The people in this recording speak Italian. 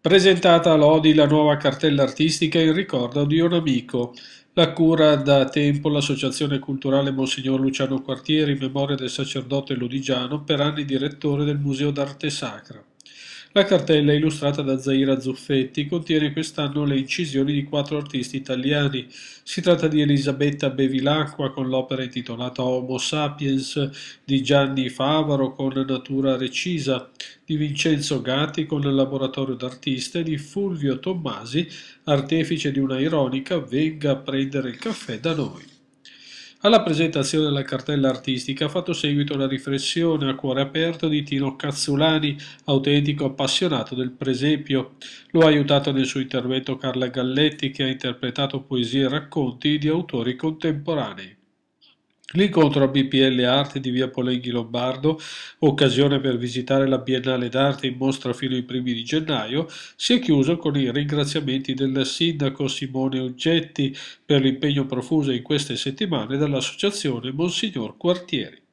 Presentata a Lodi la nuova cartella artistica in ricordo di un amico, la cura da tempo l'Associazione Culturale Monsignor Luciano Quartieri in memoria del sacerdote Ludigiano, per anni direttore del Museo d'Arte Sacra. La cartella, illustrata da Zaira Zuffetti, contiene quest'anno le incisioni di quattro artisti italiani. Si tratta di Elisabetta Bevilacqua con l'opera intitolata Homo Sapiens, di Gianni Favaro con Natura Recisa, di Vincenzo Gatti con il laboratorio d'artista e di Fulvio Tommasi, artefice di una ironica Venga a prendere il caffè da noi. Alla presentazione della cartella artistica ha fatto seguito la riflessione a cuore aperto di Tino Cazzulani, autentico appassionato del presepio. Lo ha aiutato nel suo intervento Carla Galletti, che ha interpretato poesie e racconti di autori contemporanei. L'incontro BPL Arte di via Poleghi Lombardo, occasione per visitare la Biennale d'Arte in mostra fino ai primi di gennaio, si è chiuso con i ringraziamenti del sindaco Simone Oggetti per l'impegno profuso in queste settimane dall'associazione Monsignor Quartieri.